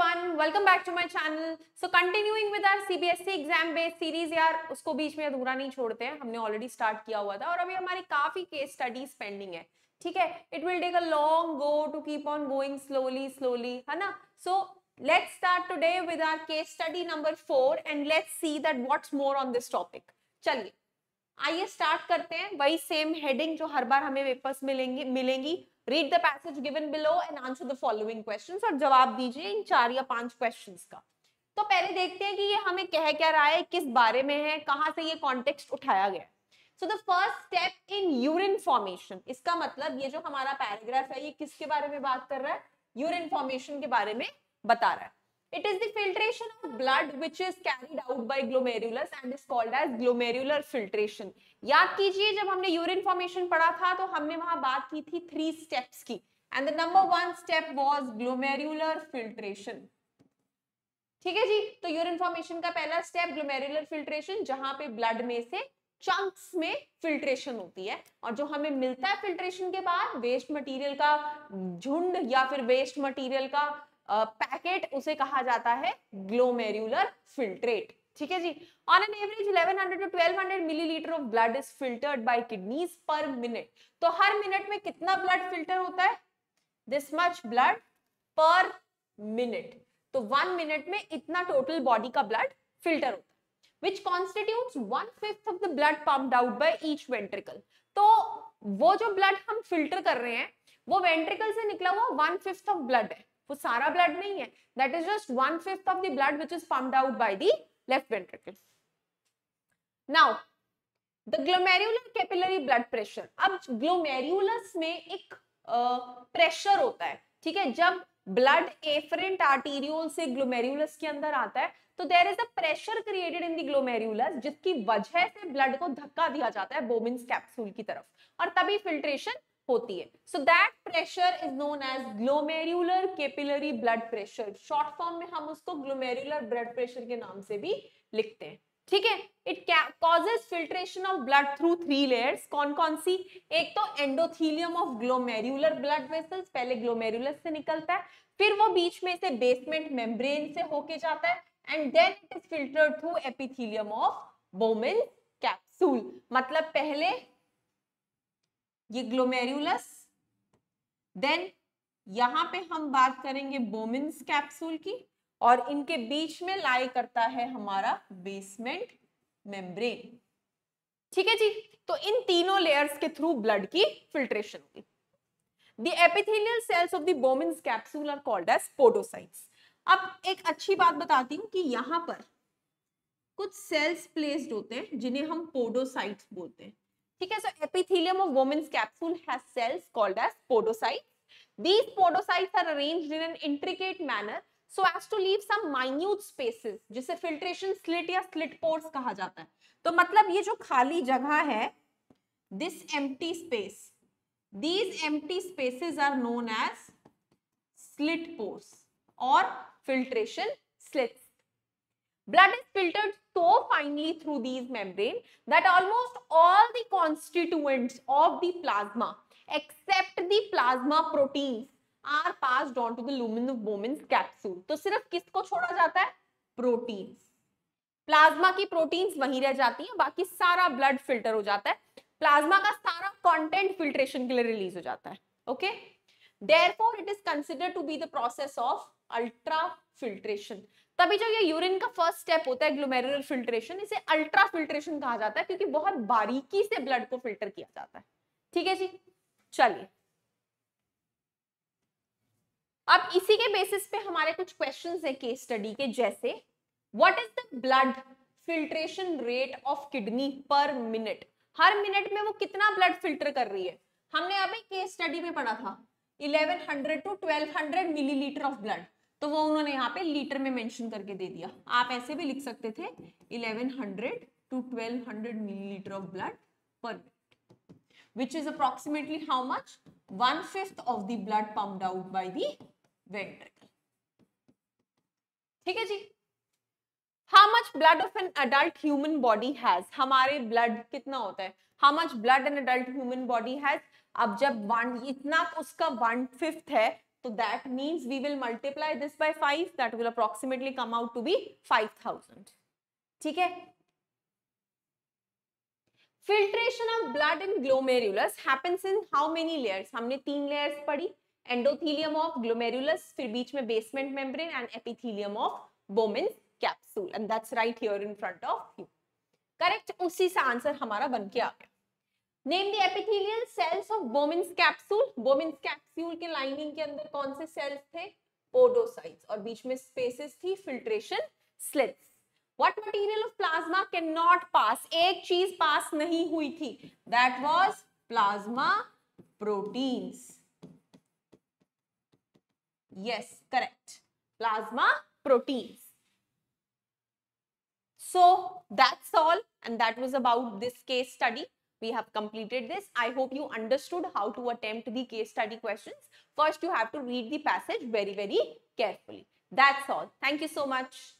Everyone welcome back to my channel so continuing with our CBSE exam based series यार उसको बीच में अधूरा नहीं छोड़ते हैं हमने ऑलरेडी स्टार्ट किया हुआ था और अभी हमारी काफी केस स्टडीज पेंडिंग है ठीक है it will take a long go to keep on going slowly slowly है ना so let's start today with our case study number 4 and let's see that what's more on this topic चलिए आइए start करते हैं वही same heading जो हर बार हमें papers मिलेंगे मिलेंगी read the passage given below and answer the following questions और जवाब दीजिए इन चार या पांच क्वेश्चंस का तो पहले देखते हैं कि ये हमें कह क्या रहा है किस बारे में है कहाँ से ये कॉन्टेक्स्ट उठाया गया so the first step in urine formation इसका मतलब ये जो हमारा पैराग्राफ है ये किसके बारे में बात कर रहा है यूरिन फॉर्मेशन के बारे में बता रहा है It is the filtration of blood which is carried out by glomerulus and is called as glomerular filtration. yaad kijiye jab humne urine formation padha tha to humne वहां baat ki thi three steps ki and the number one step was glomerular filtration theek hai ji to urine formation ka pehla step glomerular filtration जहां pe blood में से chunks में filtration होती है और जो हमें मिलता है फिल्ट्रेशन के बाद वेस्ट मटेरियल का झुंड या फिर वेस्ट मटेरियल का पैकेट उसे कहा जाता है ग्लोमेरुलर फिल्ट्रेट ठीक है जी on an average 1100 to 1200 millilitre of blood is filtered by kidneys per minute तो हर मिनट में कितना ब्लड फिल्टर होता है this much blood per minute तो वन मिनट में इतना टोटल बॉडी का ब्लड फिल्टर होता है which constitutes one fifth of the blood pumped out by each ventricle. तो वो जो ब्लड हम फिल्टर कर रहे हैं वो वेंट्रिकल से निकला हुआ वन फिफ्थ ऑफ ब्लड है वो सारा ब्लड नहीं है that is just one fifth of the blood which is pumped out by the left ventricle now the glomerular capillary blood pressure अब ग्लोमेरुलस में एक प्रेशर uh, होता है ठीक है जब ब्लड एफरेंट आर्टीरियोल से ग्लोमेरुलस के अंदर आता है तो there is a pressure created in the glomerulus जिसकी वजह से ब्लड को धक्का दिया जाता है बोमिन कैप्सूल की तरफ और तभी फिल्ट्रेशन होती है so that pressure is known as glomerular capillary blood pressure short form में हम उसको ग्लोमेरुलर ब्लड प्रेशर के नाम से भी लिखते हैं ठीक है it causes filtration of blood through three layers कौन कौन सी एक तो endothelium of glomerular blood vessels पहले ग्लोमेरुलस से निकलता है फिर वो बीच में से बेसमेंट मेम्ब्रेन से होके जाता है and then it is filtered through epithelium of Bowman capsule मतलब पहले ये ग्लोमेरुलस देन यहां पे हम बात करेंगे बोमिन्स कैप्सूल की और इनके बीच में लाई करता है हमारा बेसमेंट मेम्ब्रेन ठीक है जी तो इन तीनों लेयर्स के थ्रू ब्लड की फिल्ट्रेशन होगी The epithelial cells of the Bowman's capsule are called as podocytes. अब एक अच्छी बात बताती हूँ कि यहाँ पर कुछ सेल्स प्लेस्ड होते हैं जिन्हें हम पोडोसाइट्स बोलते हैं ठीक है सो epithelium of Bowman's capsule has cells called as podocyte these podocyte are arranged in an intricate manner so as to leave some minute spaces जिसे फिल्ट्रेशन स्लिट या स्लिट पोर्स कहा जाता है तो मतलब ये जो खाली जगह है this empty space these empty spaces are known as slit pores और filtration slit blood is filtered so finely through these membrane that almost all the constituents of the plasma except the plasma proteins are passed on to the lumen of Bowman's capsule. to sirf kisko छोड़ा jata hai proteins plasma ki proteins wahi reh jati हैं baki sara blood filter ho jata hai plasma ka sara content filtration ke liye release ho jata hai okay therefore it is considered to be the process of ultra filtration तभी जो ये urine का first step होता है glomerular filtration इसे ultra filtration कहा जाता है क्योंकि बहुत बारीकी से ब्लड को फिल्टर किया जाता है ठीक है जी चलिए अब इसी के बेसिस पे हमारे कुछ क्वेश्चन है केस स्टडी के जैसे what is the blood filtration rate of kidney per minute हर मिनट में वो कितना ब्लड फिल्टर कर रही है हमने अभी केस स्टडी में पढ़ा था 1100 टू 1200 मिलीलीटर ऑफ ब्लड तो वो उन्होंने यहाँ पे लीटर में मेंशन करके दे दिया आप ऐसे भी लिख सकते थे 1100 to 1200 millilitre of blood per minute which is approximately how much one fifth of the blood pumped out by the ventricle ठीक है जी how much blood of an adult human body has हमारे ब्लड कितना होता है how much blood an adult human body has अब जब one इतना तो उसका वन फिफ्थ है So that means we will multiply this by 5. That will approximately come out to be 5000. ठीक है filtration of blood in glomerulus happens in how many layers हमने तीन लेयर्स पढ़ी एंडोथीलियम ऑफ ग्लोमेरुलस फिर बीच में basement membrane and epithelium of Bowman capsule and that's right here in front of you correct उसी से आंसर हमारा बन के आ गया name the epithelial cells of Bowman's capsule Bowman's capsule के लाइनिंग के अंदर कौन से सेल्स थे पोडोसाइट्स और बीच में स्पेसेस थी filtration slits what material of plasma can not pass एक चीज पास नहीं हुई थी that was plasma proteins yes correct plasma proteins so that's all and that was about this case study we have completed this. I hope you understood how to attempt the case study questions. First, you have to read the passage very, very carefully. That's all. Thank you so much.